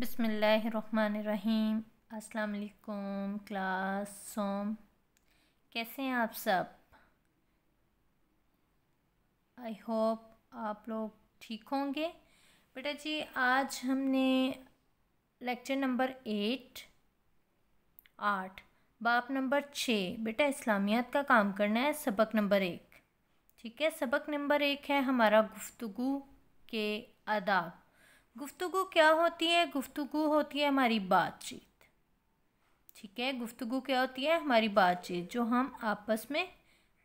बिसमीम असलकुम क्लास सोम कैसे हैं आप सब आई होप आप लोग ठीक होंगे बेटा जी आज हमने लेक्चर नंबर एट आठ बाप नंबर छः बेटा इस्लामियात का काम करना है सबक नंबर एक ठीक है सबक नंबर एक है हमारा गुफ्तु के आदाब गुफ्तु क्या होती है गुफ्तु होती है हमारी बातचीत ठीक है गुफ्तु क्या होती है हमारी बातचीत जो हम आपस में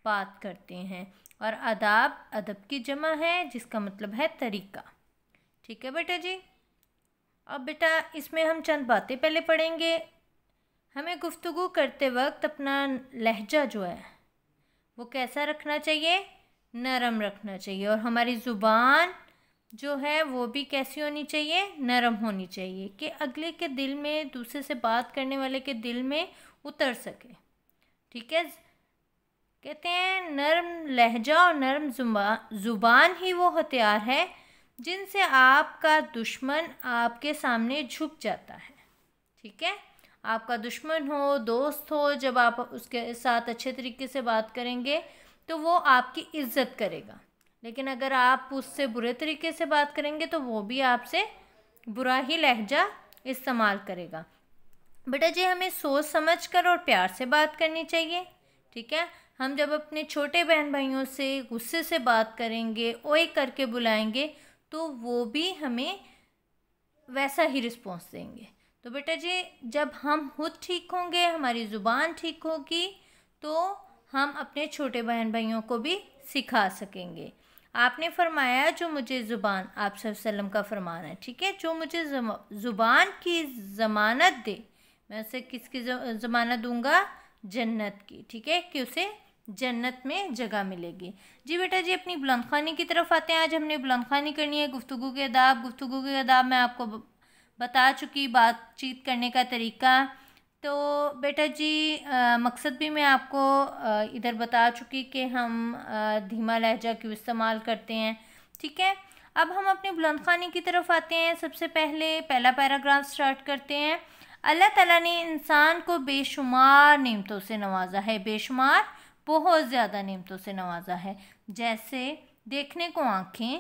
बात करते हैं और अदाब अदब की जमा है जिसका मतलब है तरीका ठीक है बेटा जी अब बेटा इसमें हम चंद बातें पहले पढ़ेंगे हमें गुफ्तु करते वक्त अपना लहजा जो है वो कैसा रखना चाहिए नरम रखना चाहिए और हमारी ज़ुबान जो है वो भी कैसी होनी चाहिए नरम होनी चाहिए कि अगले के दिल में दूसरे से बात करने वाले के दिल में उतर सके ठीक है कहते हैं नरम लहजा और नरम जुबा ज़ुबान ही वो हथियार है जिनसे आपका दुश्मन आपके सामने झुक जाता है ठीक है आपका दुश्मन हो दोस्त हो जब आप उसके साथ अच्छे तरीके से बात करेंगे तो वो आपकी इज्जत करेगा लेकिन अगर आप उससे बुरे तरीके से बात करेंगे तो वो भी आपसे बुरा ही लहजा इस्तेमाल करेगा बेटा जी हमें सोच समझ कर और प्यार से बात करनी चाहिए ठीक है हम जब अपने छोटे बहन भाइयों से गुस्से से बात करेंगे ओए करके बुलाएंगे तो वो भी हमें वैसा ही रिस्पॉन्स देंगे तो बेटा जी जब हम खुद ठीक होंगे हमारी ज़ुबान ठीक होगी तो हम अपने छोटे बहन भाइयों को भी सिखा सकेंगे आपने फरमाया जो मुझे ज़ुबान आप सल्लम का फरमान है ठीक है जो मुझे ज़ुबान की ज़मानत दे मैं उसे किसकी ज़मानत दूंगा जन्नत की ठीक है कि उसे जन्नत में जगह मिलेगी जी बेटा जी अपनी बुलंद खानी की तरफ आते हैं आज हमने बुलंद खानी करनी है गुफ्तु के अदाब गुफ्तु के अदाब मैं आपको बता चुकी बातचीत करने का तरीका तो बेटा जी आ, मकसद भी मैं आपको इधर बता चुकी कि हम आ, धीमा लहजा क्यों इस्तेमाल करते हैं ठीक है अब हम अपने बुलंद ख़ानी की तरफ आते हैं सबसे पहले पहला पैराग्राफ स्टार्ट करते हैं अल्लाह ताला ने इंसान को बेशुमार नियमतों से नवाजा है बेशुमार बहुत ज़्यादा नियमतों से नवाजा है जैसे देखने को आँखें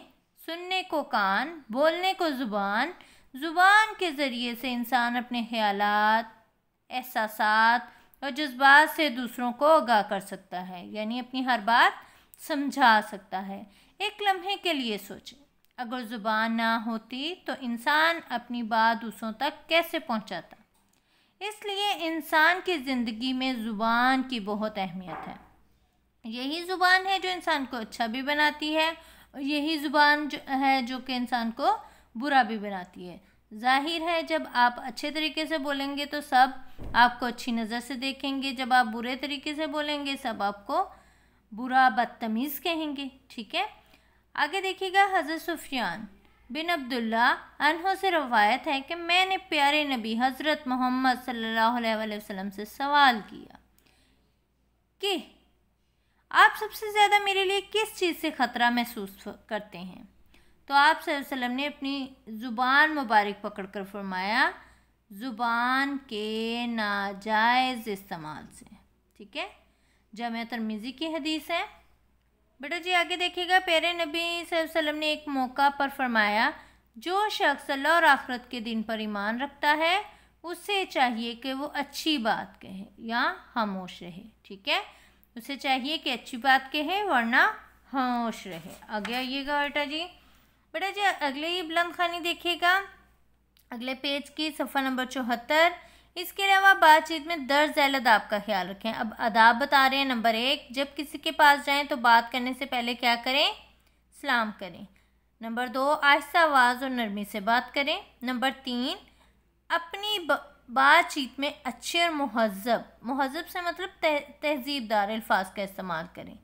सुनने को कान बोलने को ज़ुबान ज़ुबान के ज़रिए से इंसान अपने ख्यालात एहसास और जज्बात से दूसरों को आगाह कर सकता है यानी अपनी हर बात समझा सकता है एक लम्हे के लिए सोचें अगर ज़ुबान ना होती तो इंसान अपनी बात दूसरों तक कैसे पहुंचाता? इसलिए इंसान की ज़िंदगी में ज़ुबान की बहुत अहमियत है यही ज़ुबान है जो इंसान को अच्छा भी बनाती है यही ज़ुबान जो है जो कि इंसान को बुरा भी बनाती है जाहिर है जब आप अच्छे तरीके से बोलेंगे तो सब आपको अच्छी नज़र से देखेंगे जब आप बुरे तरीके से बोलेंगे सब आपको बुरा बदतमीज़ कहेंगे ठीक है आगे देखिएगा हज़रत सुफियान बिन अब्दुल्ला अनहों से रवायत है कि मैंने प्यारे नबी हज़रत मोहम्मद सल्लल्लाहु अलैहि वसल्लम से सवाल किया कि आप सबसे ज़्यादा मेरे लिए किस चीज़ से ख़तरा महसूस करते हैं तो आप वसल्लम ने अपनी ज़ुबान मुबारक पकड़ कर फरमाया ज़ुबान के नाजायज़ इस्तेमाल से ठीक है जाम तरमीज़ी की हदीस है बेटा जी आगे देखिएगा प्यारे नबी वसल्लम ने एक मौका पर फरमाया जो शख्स अल्लाह और आखरत के दिन पर ईमान रखता है उसे चाहिए कि वो अच्छी बात कहे या खामोश रहे ठीक है उसे चाहिए कि अच्छी बात कहे वरना खामोश रहे आगे आइएगा बेटा जी बेटा जी अगले ये बुलंद खानी देखिएगा अगले पेज की सफ़ा नंबर चौहत्तर इसके अलावा बातचीत में दर्ज जैल अदाब का ख्याल रखें अब अदाब बता रहे हैं नंबर एक जब किसी के पास जाएं तो बात करने से पहले क्या करें सलाम करें नंबर दो आहिस्ता आवाज़ और नरमी से बात करें नंबर तीन अपनी बातचीत में अच्छे और महजब महजब से मतलब तह, तहजीबदार अल्फाज का इस्तेमाल करें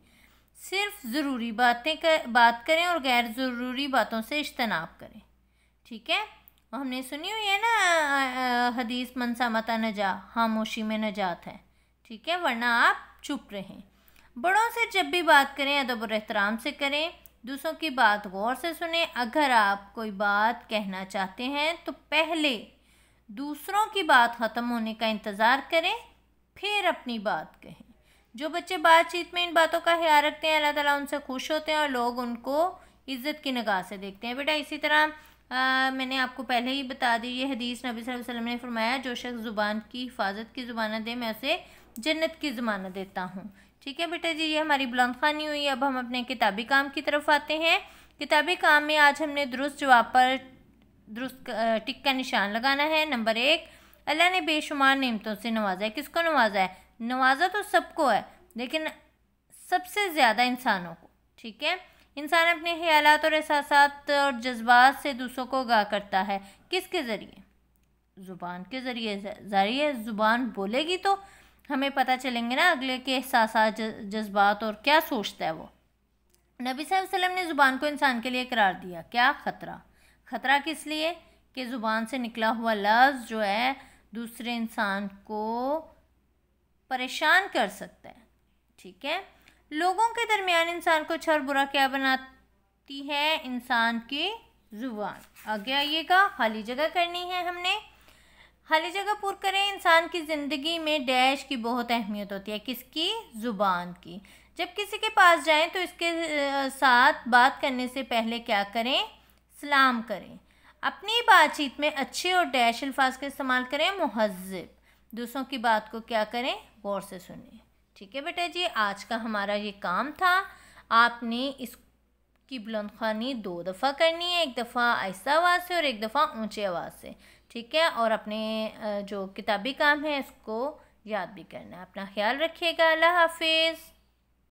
सिर्फ ज़रूरी बातें कर बात करें और गैर ज़रूरी बातों से इज्तनाब करें ठीक है हमने सुनी हुई है ना हदीस मनसा मनसामता नजा खामोशी में नजात है ठीक है वरना आप चुप रहें बड़ों से जब भी बात करें अदब और एहतराम से करें दूसरों की बात गौर से सुने अगर आप कोई बात कहना चाहते हैं तो पहले दूसरों की बात ख़त्म होने का इंतज़ार करें फिर अपनी बात कहें जो बच्चे बातचीत में इन बातों का ख्याल रखते हैं अल्लाह ताला उनसे खुश होते हैं और लोग उनको इज़्ज़त की निगाह से देखते हैं बेटा इसी तरह आ, मैंने आपको पहले ही बता दी ये हदीस नबी वसल्लम ने फरमाया जो शख्स ज़ुबान की हिफाजत की ज़ुबान दे मैं उसे जन्नत की ज़ुबान देता हूँ ठीक है बेटा जी ये हमारी बुलंद खानी हुई अब हम अपने किताबी काम की तरफ आते हैं किताबी काम में आज हमने दुरुस्त जवाब पर दुरुस्त टिक का निशान लगाना है नंबर एक अल्लाह ने बेशुमार नियमतों से नवाजा है किसको नवाजा है नवाज़ा तो सबको है लेकिन सबसे ज़्यादा इंसानों को ठीक है इंसान अपने ख्याल और एहसास और जज्बात से दूसरों को गा करता है किसके ज़रिए ज़ुबान के ज़रिए ज़रिए ज़ुबान बोलेगी तो हमें पता चलेंगे ना अगले के एहसास जज्बात और क्या सोचता है वो नबी वसल्लम ने ज़ुबान को इंसान के लिए करार दिया क्या ख़तरा ख़तरा किस लिए कि ज़ुबान से निकला हुआ लफ्ज़ जो है दूसरे इंसान को परेशान कर सकता है ठीक है लोगों के दरमियान इंसान को अच्छा और बुरा क्या बनाती है इंसान की ज़ुबान आगे आइएगा खाली जगह करनी है हमने खाली जगह पूर करें इंसान की ज़िंदगी में डैश की बहुत अहमियत होती है किसकी ज़ुबान की जब किसी के पास जाएं तो इसके साथ बात करने से पहले क्या करें सलाम करें अपनी बातचीत में अच्छे और डैश अल्फाज का इस्तेमाल करें महजब दूसरों की बात को क्या करें गौर से सुने ठीक है बेटा जी आज का हमारा ये काम था आपने इसकी बुलंद खानी दो दफ़ा करनी है एक दफ़ा आहिस्ता आवाज़ से और एक दफ़ा ऊंचे आवाज़ से ठीक है और अपने जो किताबी काम है इसको याद भी करना है अपना ख्याल रखिएगा अल्लाह हाफिज़